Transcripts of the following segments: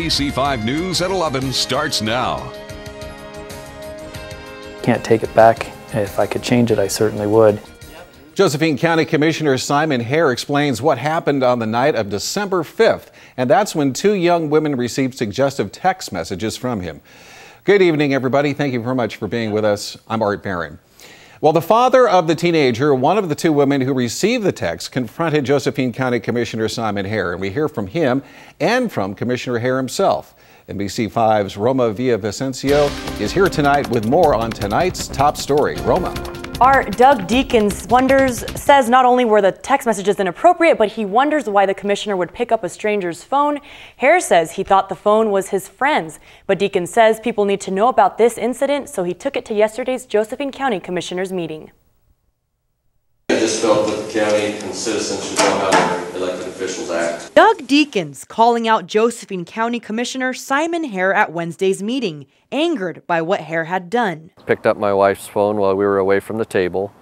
NBC5 News at 11 starts now. Can't take it back. If I could change it, I certainly would. Josephine County Commissioner Simon Hare explains what happened on the night of December 5th, and that's when two young women received suggestive text messages from him. Good evening, everybody. Thank you very much for being with us. I'm Art Barron. Well, the father of the teenager, one of the two women who received the text, confronted Josephine County Commissioner Simon Hare, and we hear from him and from Commissioner Hare himself. NBC5's Roma Villavicencio is here tonight with more on tonight's top story. Roma. Our Doug Deacons wonders, says not only were the text messages inappropriate, but he wonders why the commissioner would pick up a stranger's phone. Hare says he thought the phone was his friend's, but Deacon says people need to know about this incident, so he took it to yesterday's Josephine County Commissioners meeting. I just felt that county and citizens should know how their elected officials act. Doug Deakins calling out Josephine County Commissioner Simon Hare at Wednesday's meeting, angered by what Hare had done. Picked up my wife's phone while we were away from the table,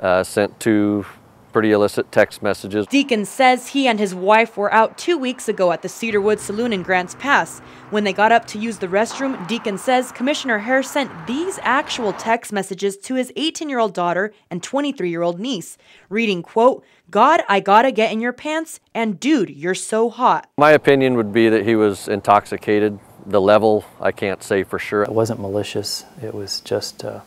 uh, sent two pretty illicit text messages. Deacon says he and his wife were out two weeks ago at the Cedarwood Saloon in Grants Pass. When they got up to use the restroom, Deacon says Commissioner Hare sent these actual text messages to his 18-year-old daughter and 23-year-old niece, reading, quote, God, I gotta get in your pants, and dude, you're so hot. My opinion would be that he was intoxicated. The level, I can't say for sure. It wasn't malicious. It was just... Uh,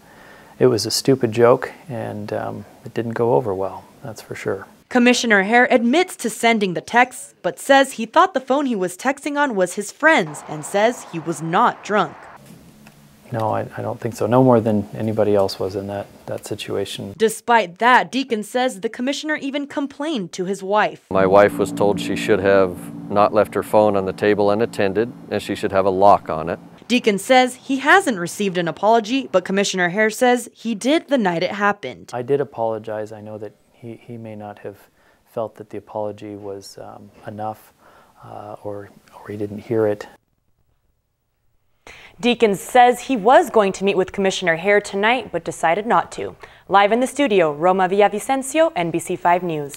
it was a stupid joke and um, it didn't go over well, that's for sure. Commissioner Hare admits to sending the texts, but says he thought the phone he was texting on was his friend's and says he was not drunk. No, I, I, don't think so. No more than anybody else was in that, that situation. Despite that, Deacon says the commissioner even complained to his wife. My wife was told she should have not left her phone on the table unattended and she should have a lock on it. Deacon says he hasn't received an apology, but Commissioner Hare says he did the night it happened. I did apologize. I know that he, he may not have felt that the apology was um, enough uh, or, or he didn't hear it. Deacon says he was going to meet with Commissioner Hare tonight, but decided not to. Live in the studio, Roma Villavicencio, NBC5 News.